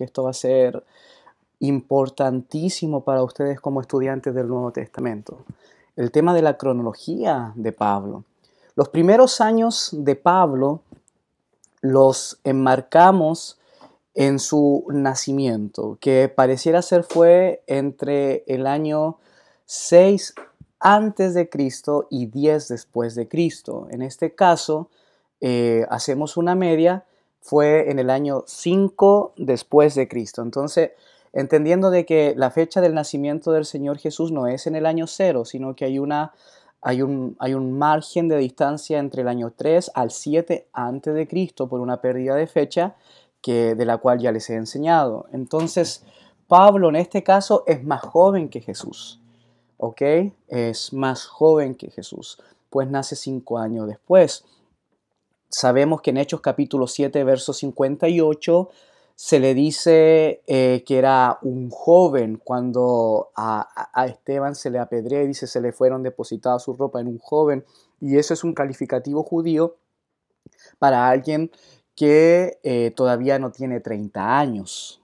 que esto va a ser importantísimo para ustedes como estudiantes del Nuevo Testamento. El tema de la cronología de Pablo. Los primeros años de Pablo los enmarcamos en su nacimiento, que pareciera ser fue entre el año 6 antes de Cristo y 10 después de Cristo. En este caso, eh, hacemos una media fue en el año 5 después de Cristo. Entonces, entendiendo de que la fecha del nacimiento del Señor Jesús no es en el año 0, sino que hay, una, hay, un, hay un margen de distancia entre el año 3 al 7 antes de Cristo por una pérdida de fecha que, de la cual ya les he enseñado. Entonces, Pablo en este caso es más joven que Jesús, ¿ok? Es más joven que Jesús, pues nace cinco años después sabemos que en Hechos capítulo 7, verso 58, se le dice eh, que era un joven cuando a, Esteban se le apedreó y dice se le fueron depositadas su ropa en un joven. Y eso es un calificativo judío para alguien que eh, todavía no tiene 30 años.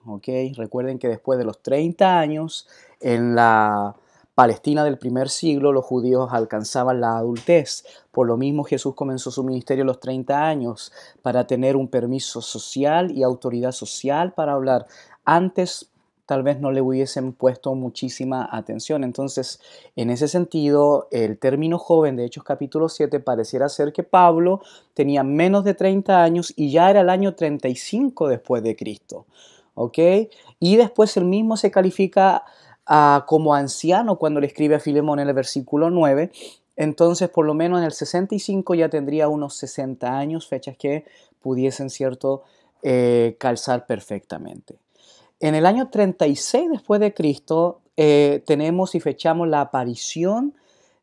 Recuerden que después de los 30 años, en la Palestina del primer siglo los judíos alcanzaban la adultez, por lo mismo Jesús comenzó su ministerio a los 30 años para tener un permiso social y autoridad social para hablar. Antes tal vez no le hubiesen puesto muchísima atención. Entonces, en ese sentido, el término joven de Hechos capítulo 7 pareciera ser que Pablo tenía menos de 30 años y ya era el año 35 después de Cristo. ¿Ok? Y después él mismo se califica como anciano cuando le escribe a Filemón en el versículo 9, entonces por lo menos en el 65 ya tendría unos 60 años, fechas que pudiesen, ¿cierto?, eh, calzar perfectamente. En el año 36 después de Cristo eh, tenemos y fechamos la aparición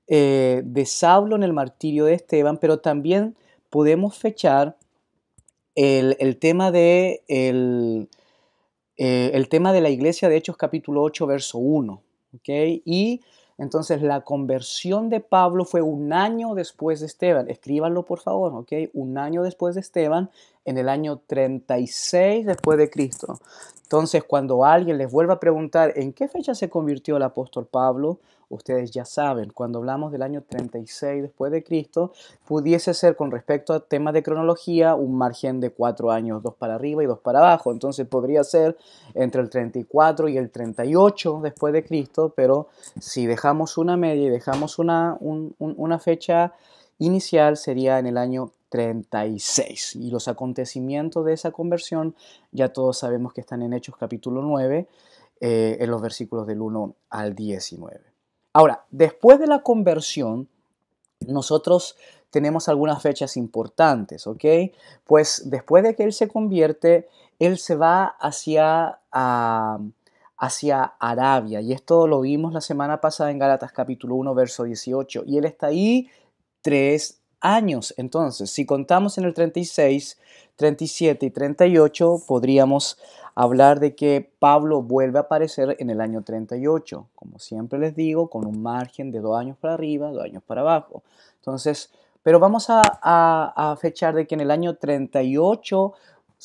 eh, de Saulo en el martirio de Esteban, pero también podemos fechar el, el tema de el, eh, el tema de la iglesia de Hechos capítulo 8, verso 1. Y entonces la conversión de Pablo fue un año después de Esteban. Escríbanlo por favor, ¿ok? Un año después de Esteban en el año 36 después de Cristo. Entonces, cuando alguien les vuelva a preguntar en qué fecha se convirtió el apóstol Pablo, ustedes ya saben, cuando hablamos del año 36 después de Cristo, pudiese ser con respecto a temas de cronología un margen de cuatro años, dos para arriba y dos para abajo. Entonces podría ser entre el 34 y el 38 después de Cristo, pero si dejamos una media y dejamos una, una fecha inicial sería en el año 36. Y los acontecimientos de esa conversión ya todos sabemos que están en Hechos capítulo 9, eh, en los versículos del 1 al 19. Ahora, después de la conversión, nosotros tenemos algunas fechas importantes, ¿ok? Pues después de que él se convierte, él se va hacia, hacia Arabia. Y esto lo vimos la semana pasada en Galatas capítulo 1, verso 18. Y él está ahí tres años. Entonces, si contamos en el 36, 37 y 38, podríamos hablar de que Pablo vuelve a aparecer en el año 38, como siempre les digo, con un margen de dos años para arriba, dos años para abajo. Entonces, pero vamos a, a, a fechar de que en el año 38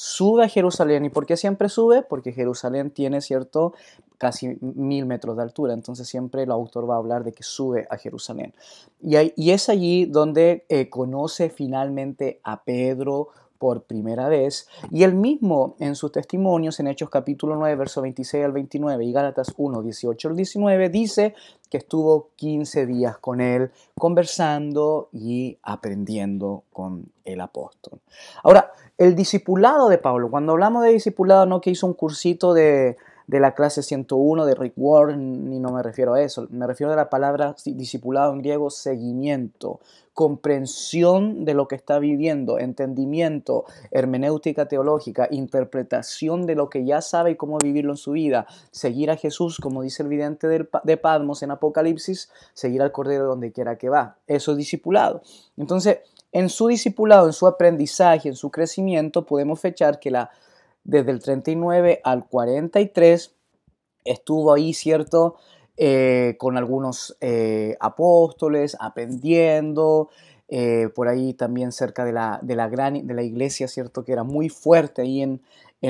sube a Jerusalén. ¿Y por qué siempre sube? Porque Jerusalén tiene, ¿cierto?, casi mil metros de altura. Entonces siempre el autor va a hablar de que sube a Jerusalén. Y, es allí donde eh, conoce finalmente a Pedro por primera vez. Y él mismo en sus testimonios en Hechos capítulo 9, verso 26 al 29 y Gálatas 1, 18 al 19 dice que estuvo 15 días con él conversando y aprendiendo con el apóstol. Ahora, el discipulado de Pablo, cuando hablamos de discipulado, no que hizo un cursito de de la clase 101 de Rick Warren, y no me refiero a eso, me refiero a la palabra discipulado en griego, seguimiento, comprensión de lo que está viviendo, entendimiento, hermenéutica teológica, interpretación de lo que ya sabe y cómo vivirlo en su vida, seguir a Jesús, como dice el vidente de Padmos en Apocalipsis, seguir al Cordero donde quiera que va. Eso es discipulado. Entonces, en su discipulado, en su aprendizaje, en su crecimiento, podemos fechar que la desde el 39 al 43 estuvo ahí, ¿cierto? Eh, con algunos eh, apóstoles, aprendiendo, eh, por ahí también cerca de la, gran, de la iglesia, ¿cierto? Que era muy fuerte ahí en,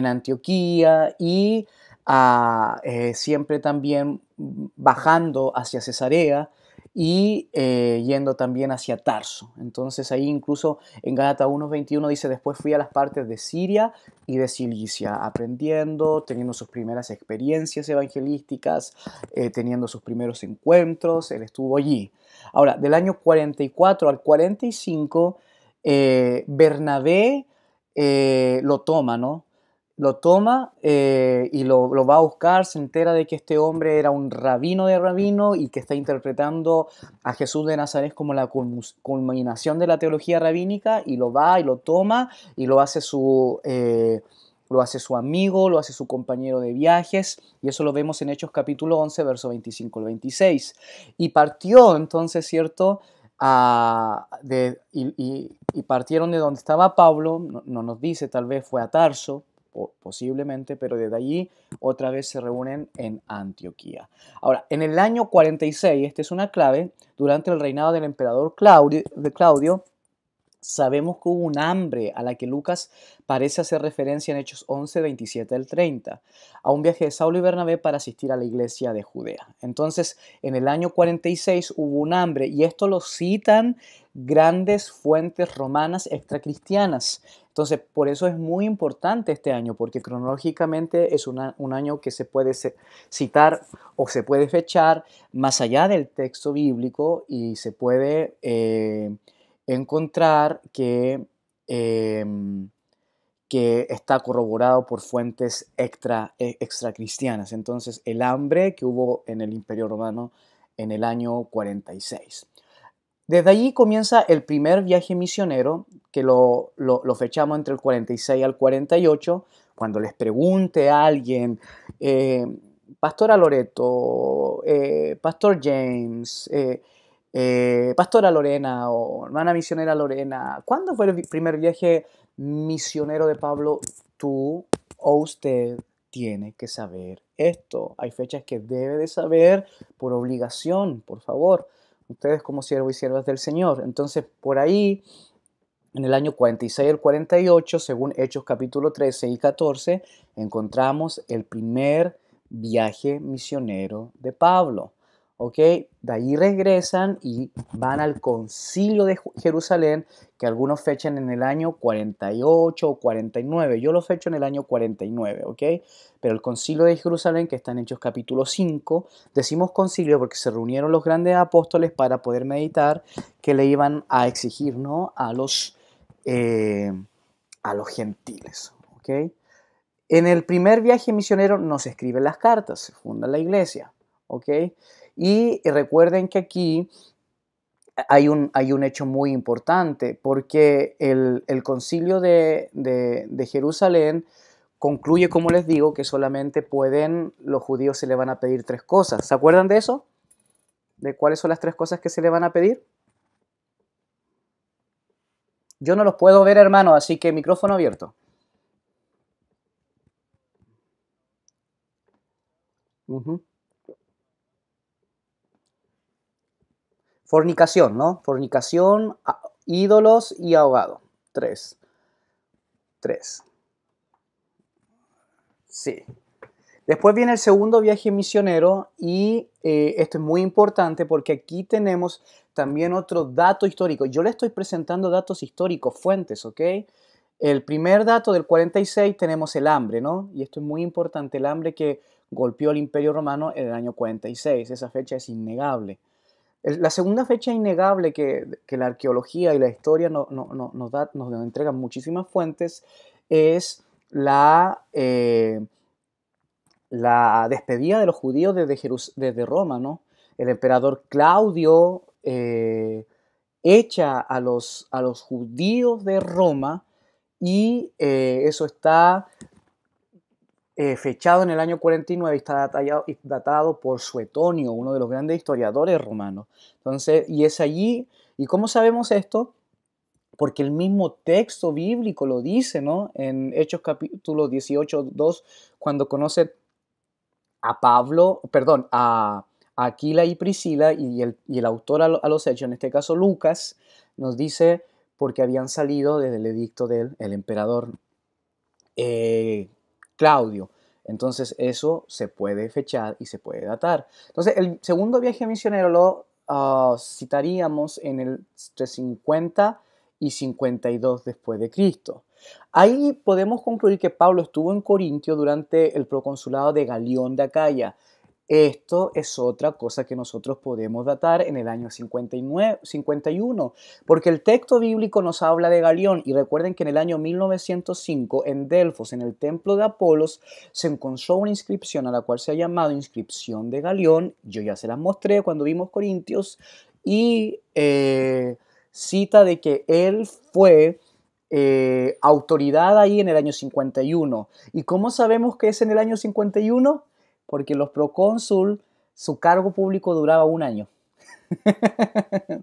Antioquía y ah, siempre también bajando hacia Cesarea, y eh, yendo también hacia Tarso. Entonces ahí incluso en Gálatas 1.21 dice, después fui a las partes de Siria y de Cilicia, aprendiendo, teniendo sus primeras experiencias evangelísticas, eh, teniendo sus primeros encuentros, él estuvo allí. Ahora, del año 44 al 45, eh, Bernabé lo toma, ¿no? lo toma eh, y lo, va a buscar, se entera de que este hombre era un rabino de rabino y que está interpretando a Jesús de Nazaret como la culminación de la teología rabínica y lo va y lo toma y lo hace su... Eh, lo hace su amigo, lo hace su compañero de viajes, y eso lo vemos en Hechos capítulo 11, verso 25 al 26. Y partió entonces, ¿cierto? A, de, y, partieron de donde estaba Pablo, no, nos dice, tal vez fue a Tarso, posiblemente, pero desde allí otra vez se reúnen en Antioquía. Ahora, en el año 46, esta es una clave, durante el reinado del emperador Claudio, Claudio Sabemos que hubo un hambre a la que Lucas parece hacer referencia en Hechos 11, 27 al 30, a un viaje de Saulo y Bernabé para asistir a la iglesia de Judea. Entonces, en el año 46 hubo un hambre y esto lo citan grandes fuentes romanas extracristianas. Entonces, por eso es muy importante este año, porque cronológicamente es un año que se puede citar o se puede fechar más allá del texto bíblico y se puede... Eh, encontrar que, em, que está corroborado por fuentes extra, eh, cristianas. Entonces, el hambre que hubo en el Imperio Romano en el año 46. Desde allí comienza el primer viaje misionero, que lo, fechamos entre el 46 al 48. Cuando les pregunte a alguien, eh, Pastor Loreto, eh, Pastor James, eh, Pastora Lorena o Hermana Misionera Lorena, ¿cuándo fue el primer viaje misionero de Pablo? Tú o usted tiene que saber esto. Hay fechas que debe de saber por obligación, por favor. Ustedes como siervos y siervas del Señor. Entonces, por ahí, en el año 46 el 48, según Hechos capítulo 13 y 14, encontramos el primer viaje misionero de Pablo. ¿ok? De ahí regresan y van al concilio de Jerusalén, que algunos fechan en el año 48 o 49, yo lo fecho en el año 49, ¿ok? Pero el concilio de Jerusalén, que está en Hechos capítulo 5, decimos concilio porque se reunieron los grandes apóstoles para poder meditar que le iban a exigir, ¿no? A los, eh, a los gentiles, ¿ok? En el primer viaje misionero no se escriben las cartas, se funda la iglesia, ¿ok? Y recuerden que aquí hay un, hay un hecho muy importante, porque el, concilio de, Jerusalén concluye, como les digo, que solamente pueden, los judíos se le van a pedir tres cosas. ¿Se acuerdan de eso? ¿De cuáles son las tres cosas que se le van a pedir? Yo no los puedo ver, hermano, así que micrófono abierto. Fornicación, ¿no? Fornicación, ídolos y ahogado. Tres. Tres. Sí. Después viene el segundo viaje misionero y eh, esto es muy importante porque aquí tenemos también otro dato histórico. Yo le estoy presentando datos históricos, fuentes, ¿ok? El primer dato del 46 tenemos el hambre, ¿no? Y esto es muy importante, el hambre que golpeó al Imperio Romano en el año 46. Esa fecha es innegable la segunda fecha innegable que, la arqueología y la historia no, nos, da, nos, entregan muchísimas fuentes es la, eh, la despedida de los judíos desde, Roma. ¿no? El emperador Claudio eh, echa a los, a los, judíos de Roma y eh, eso está eh, fechado en el año 49 y está datado, datado por Suetonio, uno de los grandes historiadores romanos. Entonces, y es allí, ¿y cómo sabemos esto? Porque el mismo texto bíblico lo dice, ¿no? En Hechos capítulo 18, 2, cuando conoce a Pablo, perdón, a, Aquila y Priscila, y el, autor a, los hechos, en este caso Lucas, nos dice porque habían salido desde el edicto del emperador. Eh, Claudio. Entonces eso se puede fechar y se puede datar. Entonces el segundo viaje misionero lo ah, citaríamos en el 350 y 52 después de Cristo. Ahí podemos concluir que Pablo estuvo en Corintio durante el proconsulado de Galión de Acaya esto es otra cosa que nosotros podemos datar en el año 59, 51, porque el texto bíblico nos habla de Galión y recuerden que en el año 1905 en Delfos, en el templo de Apolos, se encontró una inscripción a la cual se ha llamado inscripción de Galión, yo ya se las mostré cuando vimos Corintios, y eh, cita de que él fue... Eh, autoridad ahí en el año 51. ¿Y cómo sabemos que es en el año 51? porque los procónsul, su cargo público duraba un año.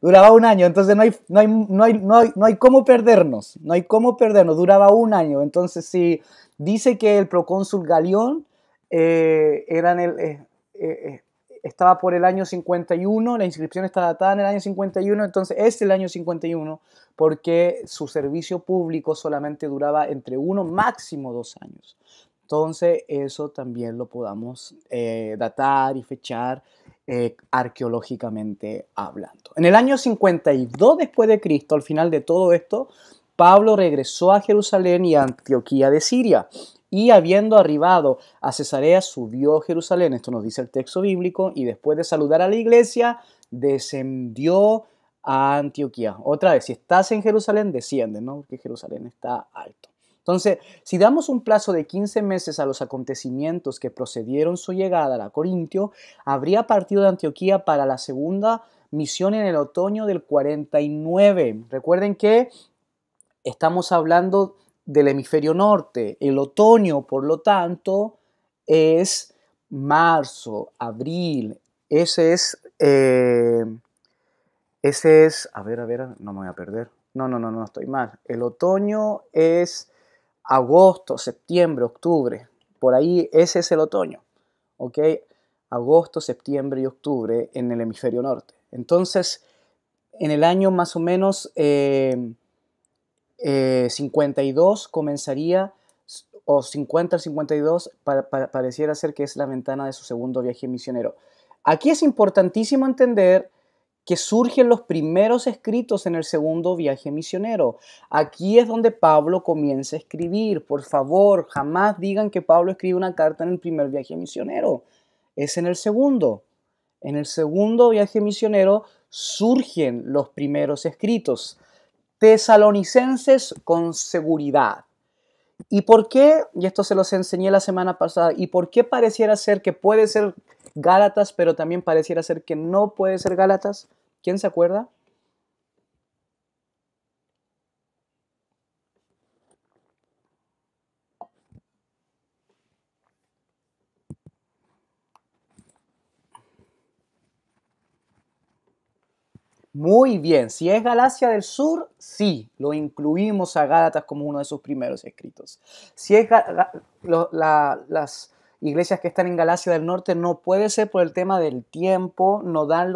duraba un año, entonces no hay, no, hay, cómo perdernos, no hay cómo perdernos, duraba un año. Entonces, si dice que el procónsul Galeón eh, eh, eh, estaba por el año 51, la inscripción está datada en el año 51, entonces es el año 51, porque su servicio público solamente duraba entre uno, máximo dos años. Entonces eso también lo podamos eh, datar y fechar eh, arqueológicamente hablando. En el año 52 después de Cristo, al final de todo esto, Pablo regresó a Jerusalén y a Antioquía de Siria y habiendo arribado a Cesarea subió a Jerusalén, esto nos dice el texto bíblico, y después de saludar a la iglesia descendió a Antioquía. Otra vez, si estás en Jerusalén, desciende, ¿no? Porque Jerusalén está alto. Entonces, si damos un plazo de 15 meses a los acontecimientos que procedieron su llegada a la Corintio, habría partido de Antioquía para la segunda misión en el otoño del 49. Recuerden que estamos hablando del hemisferio norte. El otoño, por lo tanto, es marzo, abril. Ese es... Eh, ese es... A ver, a ver, no me voy a perder. No, no, no, no, estoy mal. El otoño es agosto, septiembre, octubre, por ahí ese es el otoño, ¿ok? Agosto, septiembre y octubre en el hemisferio norte. Entonces, en el año más o menos 52 eh, eh, comenzaría, o 50 al 52, pareciera ser que es la ventana de su segundo viaje misionero. Aquí es importantísimo entender que surgen los primeros escritos en el segundo viaje misionero. Aquí es donde Pablo comienza a escribir. Por favor, jamás digan que Pablo escribe una carta en el primer viaje misionero. Es en el segundo. En el segundo viaje misionero surgen los primeros escritos. Tesalonicenses con seguridad. ¿Y por qué? Y esto se los enseñé la semana pasada. ¿Y por qué pareciera ser que puede ser Gálatas, pero también pareciera ser que no puede ser Gálatas? ¿Quién se acuerda? Muy bien, si es Galacia del Sur, sí, lo incluimos a Gálatas como uno de sus primeros escritos. Si es las iglesias que están en Galacia del Norte, no puede ser por el tema del tiempo, no dan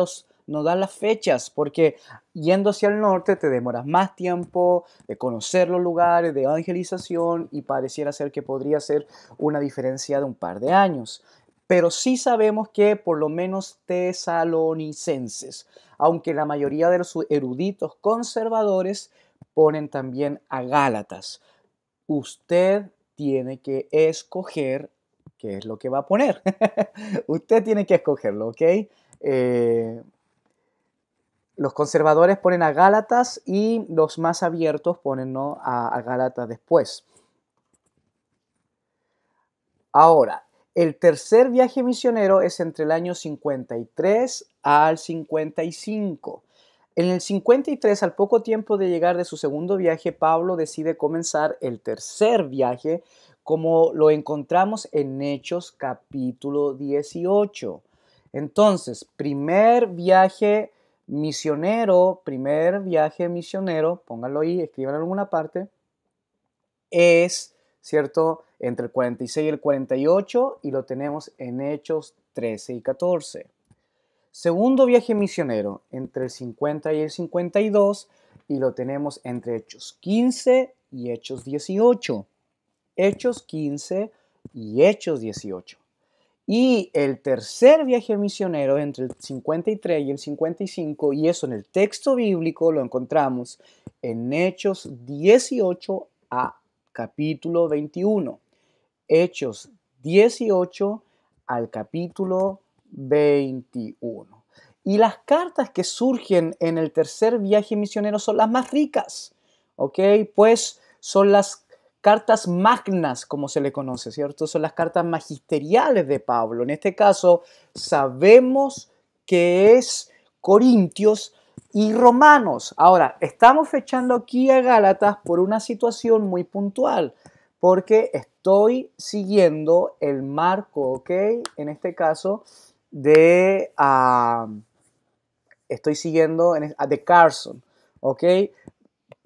no dan las fechas, porque yendo hacia el norte te demoras más tiempo de conocer los lugares, de evangelización y pareciera ser que podría ser una diferencia de un par de años. Pero sí sabemos que por lo menos tesalonicenses aunque la mayoría de los eruditos conservadores ponen también a Gálatas. Usted tiene que escoger qué es lo que va a poner. Usted tiene que escogerlo, ¿ok? Eh, los conservadores ponen a Gálatas y los más abiertos ponen ¿no? a, a Gálatas después. Ahora, el tercer viaje misionero es entre el año 53 al 55. En el 53, al poco tiempo de llegar de su segundo viaje, Pablo decide comenzar el tercer viaje como lo encontramos en Hechos capítulo 18. Entonces, primer viaje misionero, primer viaje misionero, pónganlo ahí, escriban en alguna parte, es, ¿cierto? entre el 46 y el 48 y lo tenemos en Hechos 13 y 14. Segundo viaje misionero entre el 50 y el 52 y lo tenemos entre Hechos 15 y Hechos 18. Hechos 15 y Hechos 18. Y el tercer viaje misionero entre el 53 y el 55, y eso en el texto bíblico lo encontramos en Hechos 18 a capítulo 21. Hechos 18 al capítulo 21. Y las cartas que surgen en el tercer viaje misionero son las más ricas, ¿ok? Pues son las cartas magnas, como se le conoce, ¿cierto? Son las cartas magisteriales de Pablo. En este caso, sabemos que es Corintios y Romanos. Ahora, estamos fechando aquí a Gálatas por una situación muy puntual, porque estoy siguiendo el marco, ¿ok? En este caso de... Ah, estoy siguiendo en, ah, de Carson, ¿ok?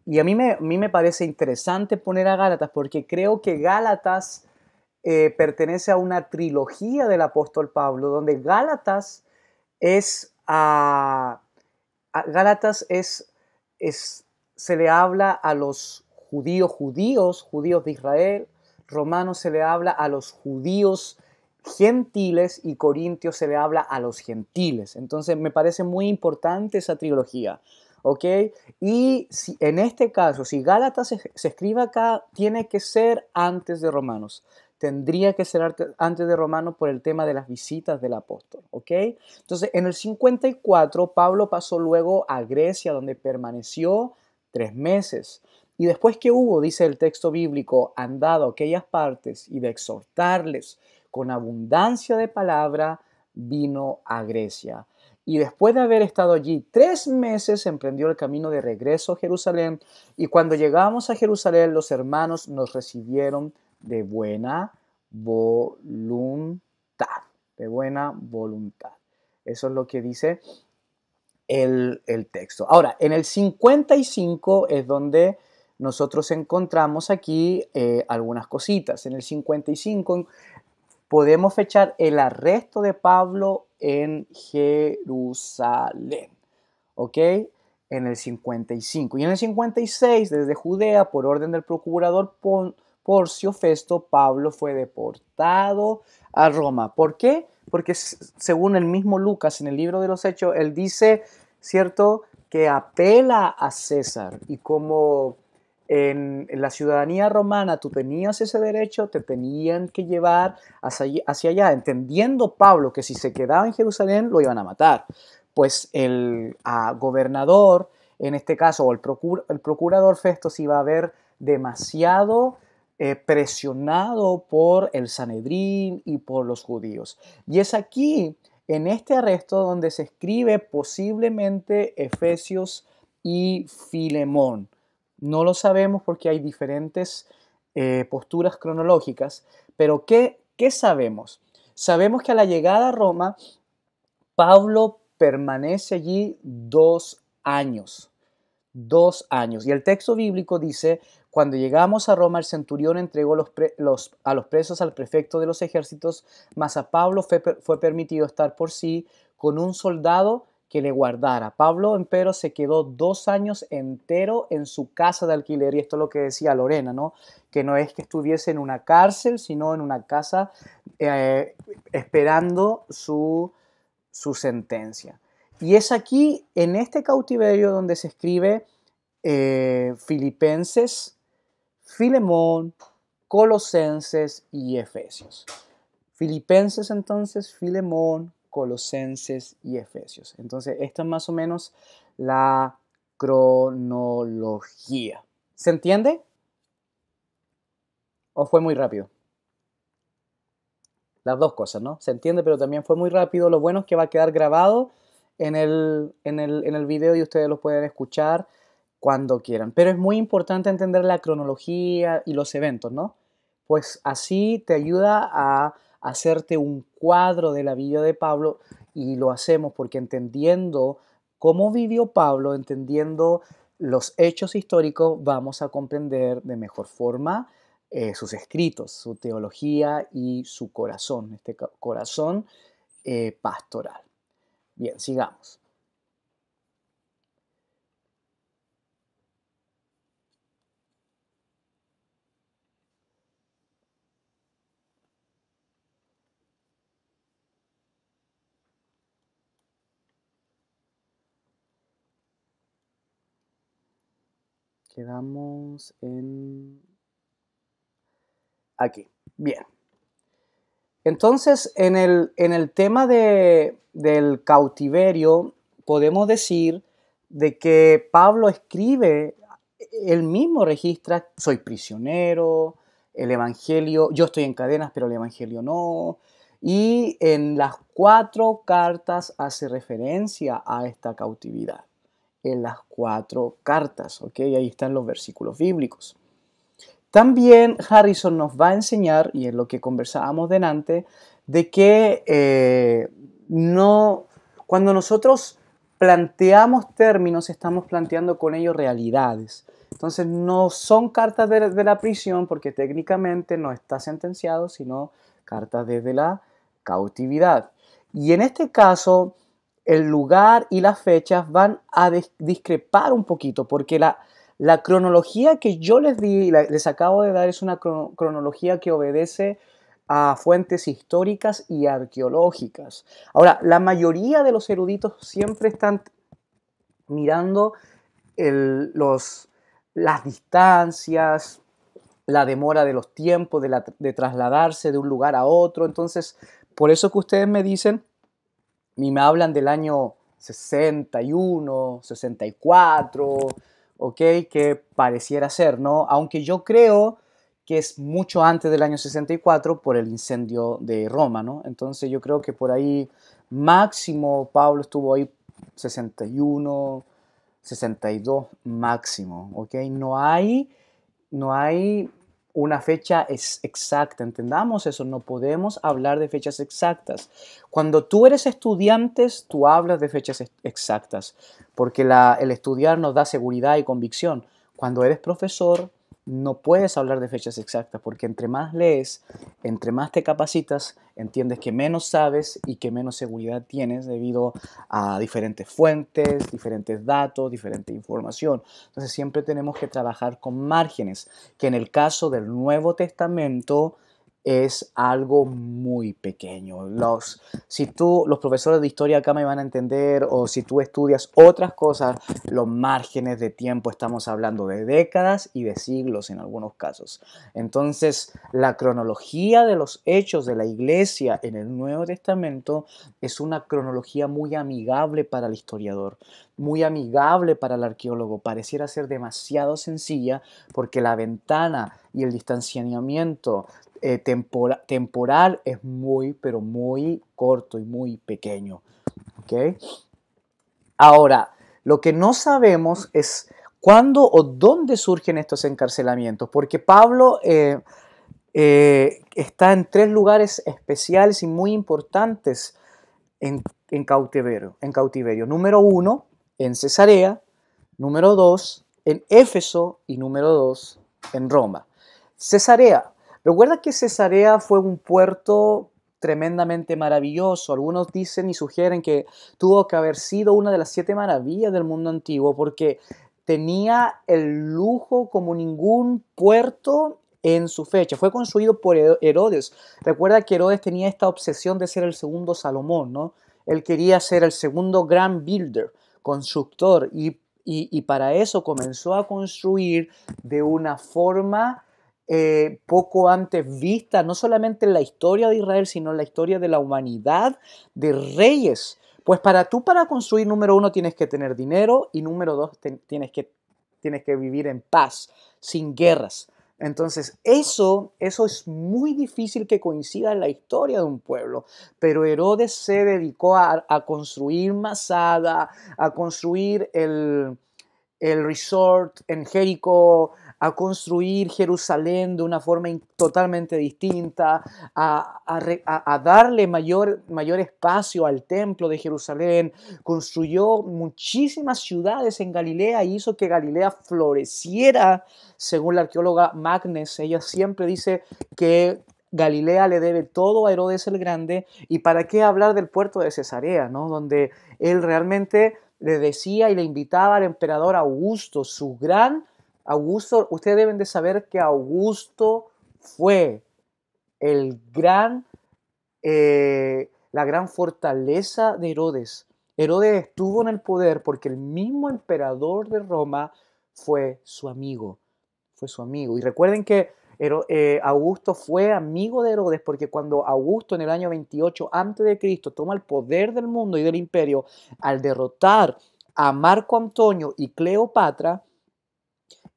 Y a mí, me, me parece interesante poner a Gálatas porque creo que Gálatas eh, pertenece a una trilogía del apóstol Pablo, donde Gálatas es... Ah, Gálatas es, es, se le habla a los judíos judíos, judíos de Israel, Romanos se le habla a los judíos gentiles y Corintios se le habla a los gentiles. Entonces me parece muy importante esa trilogía. Y en este caso, si Gálatas se, escribe acá, tiene que ser antes de Romanos tendría que ser antes de Romanos por el tema de las visitas del apóstol. Entonces, en el 54, Pablo pasó luego a Grecia, donde permaneció tres meses. Y después que hubo, dice el texto bíblico, andado a aquellas partes y de exhortarles con abundancia de palabra, vino a Grecia. Y después de haber estado allí tres meses, emprendió el camino de regreso a Jerusalén. Y cuando llegamos a Jerusalén, los hermanos nos recibieron de buena voluntad. De buena voluntad. Eso es lo que dice el, el texto. Ahora, en el 55 es donde nosotros encontramos aquí eh, algunas cositas. En el 55 podemos fechar el arresto de Pablo en Jerusalén. ¿Ok? En el 55. Y en el 56, desde Judea, por orden del procurador Porcio Festo, Pablo fue deportado a Roma. ¿Por qué? Porque según el mismo Lucas en el libro de los Hechos, él dice, ¿cierto?, que apela a César y como en, la ciudadanía romana tú tenías ese derecho, te tenían que llevar hacia, allá, entendiendo Pablo que si se quedaba en Jerusalén lo iban a matar. Pues el gobernador, en este caso, o el, procurador Festos iba a ver demasiado eh, presionado por el Sanedrín y por los judíos. Y es aquí, en este arresto, donde se escribe posiblemente Efesios y Filemón. No lo sabemos porque hay diferentes eh, posturas cronológicas, pero ¿qué, ¿qué sabemos? Sabemos que a la llegada a Roma, Pablo permanece allí dos años, dos años. Y el texto bíblico dice, cuando llegamos a Roma, el centurión entregó a los presos al prefecto de los ejércitos, mas a Pablo fue permitido estar por sí con un soldado que le guardara. Pablo, empero, se quedó dos años entero en su casa de alquiler, y esto es lo que decía Lorena, ¿no? Que no es que estuviese en una cárcel, sino en una casa eh, esperando su, sentencia. Y es aquí, en este cautiverio, donde se escribe eh, Filipenses, Filemón, Colosenses y Efesios. Filipenses entonces, Filemón, Colosenses y Efesios. Entonces, esta es más o menos la cronología. ¿Se entiende? ¿O fue muy rápido? Las dos cosas, ¿no? Se entiende, pero también fue muy rápido. Lo bueno es que va a quedar grabado en el, en el, video y ustedes lo pueden escuchar cuando quieran. Pero es muy importante entender la cronología y los eventos, ¿no? Pues así te ayuda a hacerte un cuadro de la vida de Pablo y lo hacemos porque entendiendo cómo vivió Pablo, entendiendo los hechos históricos, vamos a comprender de mejor forma eh, sus escritos, su teología y su corazón, este corazón eh, pastoral. Bien, sigamos. quedamos en... Aquí, bien. Entonces, en el, en el tema del cautiverio, podemos decir de que Pablo escribe, él mismo registra, soy prisionero, el Evangelio, yo estoy en cadenas, pero el Evangelio no. Y en las cuatro cartas hace referencia a esta cautividad en las cuatro cartas, ¿ok? Ahí están los versículos bíblicos. También Harrison nos va a enseñar, y es lo que conversábamos delante, de que eh, no, cuando nosotros planteamos términos, estamos planteando con ellos realidades. Entonces no son cartas de, de la prisión, porque técnicamente no está sentenciado, sino cartas desde la cautividad. Y en este caso, el lugar y las fechas van a discrepar un poquito, porque la, cronología que yo les di, les acabo de dar, es una cronología que obedece a fuentes históricas y arqueológicas. Ahora, la mayoría de los eruditos siempre están mirando los, las distancias, la demora de los tiempos, de, trasladarse de un lugar a otro. Entonces, por eso que ustedes me dicen me hablan del año 61, 64, ¿ok? Que pareciera ser, ¿no? Aunque yo creo que es mucho antes del año 64 por el incendio de Roma, ¿no? Entonces yo creo que por ahí máximo Pablo estuvo ahí 61, 62 máximo, ¿ok? No hay, no hay una fecha es exacta. Entendamos eso, no podemos hablar de fechas exactas. Cuando tú eres estudiante, tú hablas de fechas exactas, porque el estudiar nos da seguridad y convicción. Cuando eres profesor, no puedes hablar de fechas exactas porque entre más lees, entre más te capacitas, entiendes que menos sabes y que menos seguridad tienes debido a diferentes fuentes, diferentes datos, diferente información. Entonces siempre tenemos que trabajar con márgenes, que en el caso del Nuevo Testamento es algo muy pequeño. Los, si tú, los profesores de historia acá me van a entender, o si tú estudias otras cosas, los márgenes de tiempo estamos hablando de décadas y de siglos en algunos casos. Entonces, la cronología de los hechos de la iglesia en el Nuevo Testamento es una cronología muy amigable para el historiador, muy amigable para el arqueólogo. Pareciera ser demasiado sencilla porque la ventana y el distanciamiento eh, temporal es muy, pero muy corto y muy pequeño. Ahora, lo que no sabemos es cuándo o dónde surgen estos encarcelamientos, porque Pablo eh, eh, está en tres lugares especiales y muy importantes en, cautiverio, en cautiverio. Número uno, en Cesarea, número dos, en Éfeso y número dos, en Roma. Cesarea, Recuerda que Cesarea fue un puerto tremendamente maravilloso. Algunos dicen y sugieren que tuvo que haber sido una de las siete maravillas del mundo antiguo porque tenía el lujo como ningún puerto en su fecha. Fue construido por Herodes. Recuerda que Herodes tenía esta obsesión de ser el segundo Salomón, ¿no? Él quería ser el segundo gran builder, constructor, y, y para eso comenzó a construir de una forma eh, poco antes vista, no solamente en la historia de Israel, sino en la historia de la humanidad, de reyes. Pues para tú, para construir, número uno, tienes que tener dinero y número dos, tienes, que, tienes que vivir en paz, sin guerras. Entonces, eso, eso es muy difícil que coincida en la historia de un pueblo, pero Herodes se dedicó a, construir Masada, a construir el, el resort en Jericó, a construir Jerusalén de una forma totalmente distinta, a, darle mayor, mayor espacio al templo de Jerusalén, construyó muchísimas ciudades en Galilea y hizo que Galilea floreciera, según la arqueóloga Magnes, ella siempre dice que Galilea le debe todo a Herodes el Grande y para qué hablar del puerto de Cesarea, ¿no? Donde él realmente le decía y le invitaba al emperador Augusto, su gran Augusto, ustedes deben de saber que Augusto fue el gran, eh, la gran fortaleza de Herodes. Herodes estuvo en el poder porque el mismo emperador de Roma fue su amigo, fue su amigo. Y recuerden que eh, Augusto fue amigo de Herodes porque cuando Augusto en el año 28 antes de Cristo toma el poder del mundo y del imperio al derrotar a Marco Antonio y Cleopatra,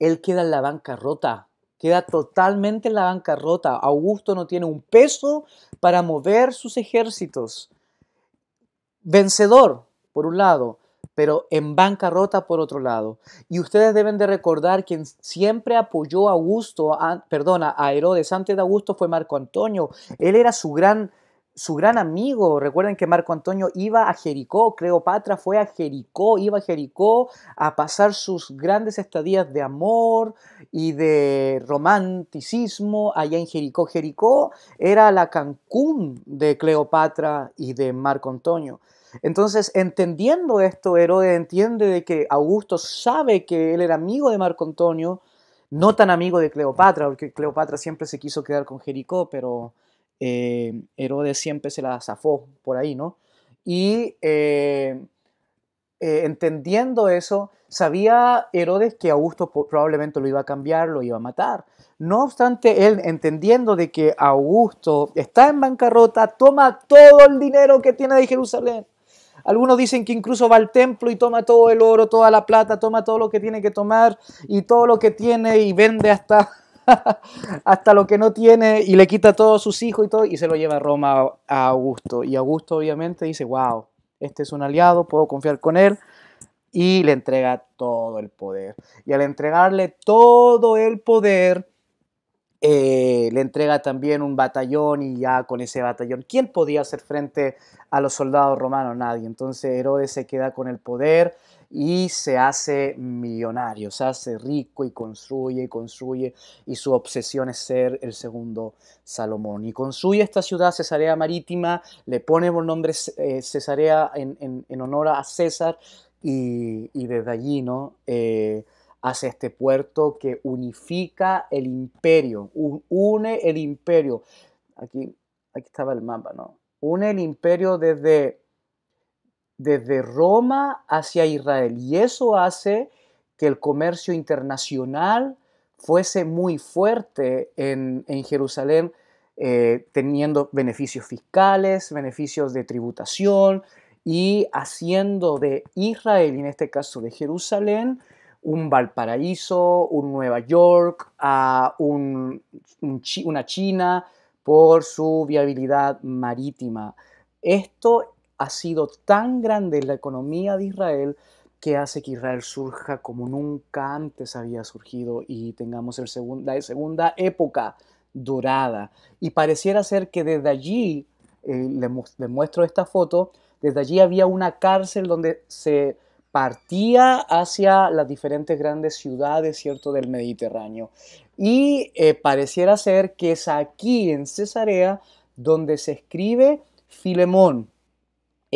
él queda en la bancarrota, queda totalmente en la bancarrota. Augusto no tiene un peso para mover sus ejércitos. Vencedor, por un lado, pero en bancarrota por otro lado. Y ustedes deben de recordar quien siempre apoyó a Augusto, perdona, a Herodes antes de Augusto fue Marco Antonio. Él era su gran su gran amigo. Recuerden que Marco Antonio iba a Jericó, Cleopatra fue a Jericó, iba a Jericó a pasar sus grandes estadías de amor y de romanticismo allá en Jericó. Jericó era la Cancún de Cleopatra y de Marco Antonio. Entonces, entendiendo esto, Herodes entiende de que Augusto sabe que él era amigo de Marco Antonio, no tan amigo de Cleopatra, porque Cleopatra siempre se quiso quedar con Jericó, pero eh, Herodes siempre se la zafó por ahí, ¿no? Y eh, eh, entendiendo eso, sabía Herodes que Augusto probablemente lo iba a cambiar, lo iba a matar. No obstante, él entendiendo de que Augusto está en bancarrota, toma todo el dinero que tiene de Jerusalén. Algunos dicen que incluso va al templo y toma todo el oro, toda la plata, toma todo lo que tiene que tomar y todo lo que tiene y vende hasta hasta lo que no tiene y le quita todos sus hijos y todo y se lo lleva a Roma a Augusto. Y Augusto obviamente dice, wow, este es un aliado, puedo confiar con él y le entrega todo el poder. Y al entregarle todo el poder, eh, le entrega también un batallón y ya con ese batallón, ¿quién podía hacer frente a los soldados romanos? Nadie. Entonces Herodes se queda con el poder y se hace millonario, se hace rico y construye y construye y su obsesión es ser el segundo Salomón. Y construye esta ciudad Cesarea Marítima, le pone por nombre eh, Cesarea en, honor a César y, desde allí ¿no? Eh, hace este puerto que unifica el imperio, une el imperio. Aquí, aquí estaba el mapa, ¿no? Une el imperio desde desde Roma hacia Israel. Y eso hace que el comercio internacional fuese muy fuerte en, Jerusalén, eh, teniendo beneficios fiscales, beneficios de tributación y haciendo de Israel, en este caso de Jerusalén, un Valparaíso, un Nueva York, a una China por su viabilidad marítima. Esto ha sido tan grande la economía de Israel que hace que Israel surja como nunca antes había surgido y tengamos el la segunda época dorada. Y pareciera ser que desde allí, eh, le, muestro esta foto, desde allí había una cárcel donde se partía hacia las diferentes grandes ciudades, ¿cierto?, del Mediterráneo. Y eh, pareciera ser que es aquí, en Cesarea, donde se escribe Filemón,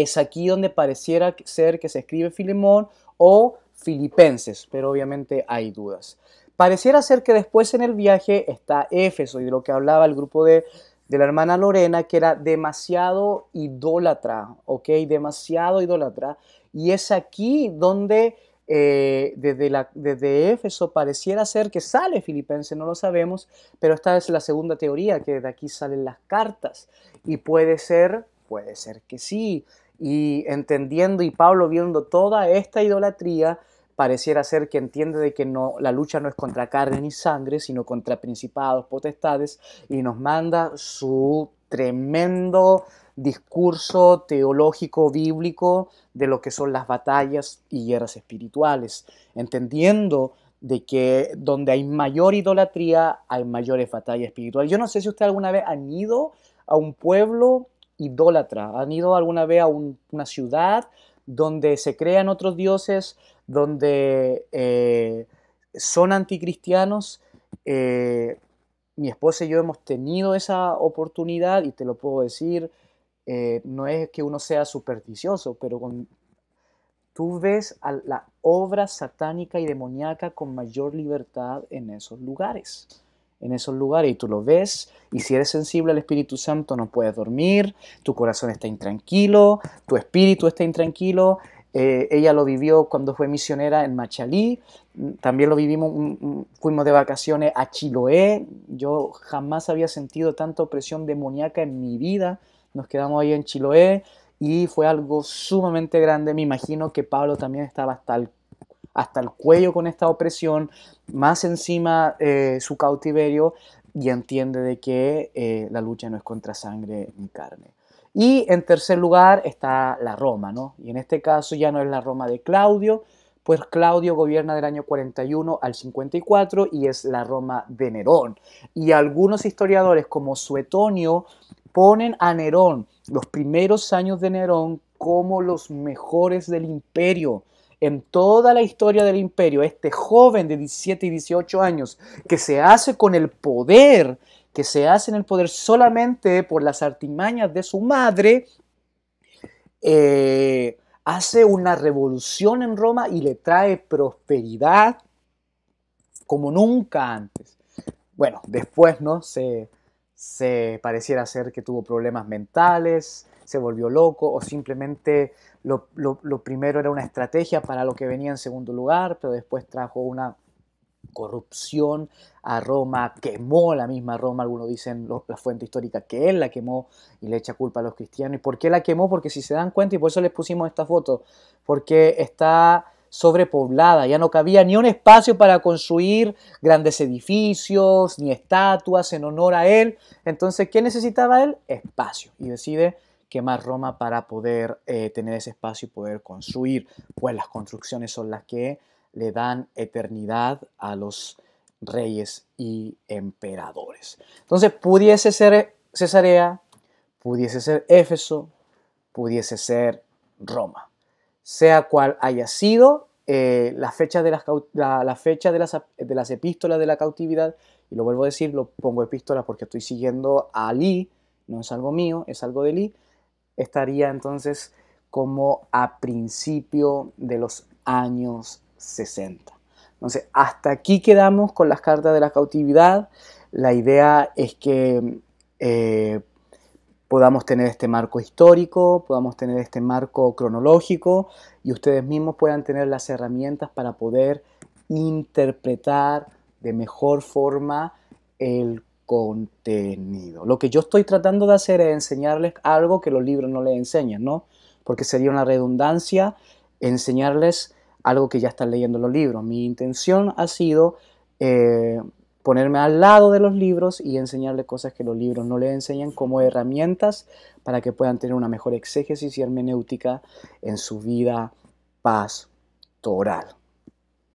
es aquí donde pareciera ser que se escribe Filemón o Filipenses, pero obviamente hay dudas. Pareciera ser que después en el viaje está Éfeso y de lo que hablaba el grupo de, la hermana Lorena, que era demasiado idólatra, ¿ok? Demasiado idólatra. Y es aquí donde eh, desde, la, desde, Éfeso pareciera ser que sale Filipense, no lo sabemos, pero esta es la segunda teoría, que de aquí salen las cartas. Y puede ser, puede ser que sí. Y entendiendo y Pablo viendo toda esta idolatría, pareciera ser que entiende de que no, la lucha no es contra carne ni sangre, sino contra principados, potestades, y nos manda su tremendo discurso teológico bíblico de lo que son las batallas y guerras espirituales, entendiendo de que donde hay mayor idolatría hay mayores batallas espirituales. Yo no sé si usted alguna vez ha ido a un pueblo idólatra. ¿Han ido alguna vez a una ciudad donde se crean otros dioses, donde eh, son anticristianos? Eh, mi esposa y yo hemos tenido esa oportunidad y te lo puedo decir, eh, no es que uno sea supersticioso, pero tú ves a la obra satánica y demoníaca con mayor libertad en esos lugares en esos lugares y tú lo ves. Y si eres sensible al Espíritu Santo no puedes dormir, tu corazón está intranquilo, tu espíritu está intranquilo. Eh, ella lo vivió cuando fue misionera en Machalí, mm, también lo vivimos, mm, mm, fuimos de vacaciones a Chiloé, yo jamás había sentido tanta opresión demoníaca en mi vida, nos quedamos ahí en Chiloé y fue algo sumamente grande, me imagino que Pablo también estaba hasta el hasta el cuello con esta opresión, más encima eh, su cautiverio y entiende de que eh, la lucha no es contra sangre ni carne. Y en tercer lugar está la Roma, ¿no? Y en este caso ya no es la Roma de Claudio, pues Claudio gobierna del año 41 al 54 y es la Roma de Nerón. Y algunos historiadores como Suetonio ponen a Nerón, los primeros años de Nerón, como los mejores del imperio en toda la historia del imperio, este joven de 17 y 18 años que se hace con el poder, que se hace en el poder solamente por las artimañas de su madre, eh, hace una revolución en Roma y le trae prosperidad como nunca antes. Bueno, después, ¿no? Se, se pareciera ser que tuvo problemas mentales, se volvió loco o simplemente lo, primero era una estrategia para lo que venía en segundo lugar, pero después trajo una corrupción a Roma, quemó la misma Roma, algunos dicen la fuente histórica que él la quemó y le echa culpa a los cristianos. ¿Y por qué la quemó? Porque si se dan cuenta, y por eso les pusimos esta foto, porque está sobrepoblada, ya no cabía ni un espacio para construir grandes edificios, ni estatuas en honor a él. Entonces, ¿qué necesitaba él? Espacio. Y decide quemar Roma para poder eh, tener ese espacio y poder construir, pues las construcciones son las que le dan eternidad a los reyes y emperadores. Entonces pudiese ser Cesarea, pudiese ser Éfeso, pudiese ser Roma. Sea cual haya sido, eh, la fecha, de las, de, las, de las epístolas de la cautividad, y lo vuelvo a decir, lo pongo epístolas porque estoy siguiendo a Lee, no es algo mío, es algo de Lee, estaría entonces como a principio de los años 60. Entonces, hasta aquí quedamos con las cartas de la cautividad. La idea es que eh, podamos tener este marco histórico, podamos tener este marco cronológico y ustedes mismos puedan tener las herramientas para poder interpretar de mejor forma el contenido. Lo que yo estoy tratando de hacer es enseñarles algo que los libros no les enseñan, ¿no? Porque sería una redundancia enseñarles algo que ya están leyendo los libros. Mi intención ha sido eh, ponerme al lado de los libros y enseñarles cosas que los libros no les enseñan como herramientas para que puedan tener una mejor exégesis y hermenéutica en su vida pastoral.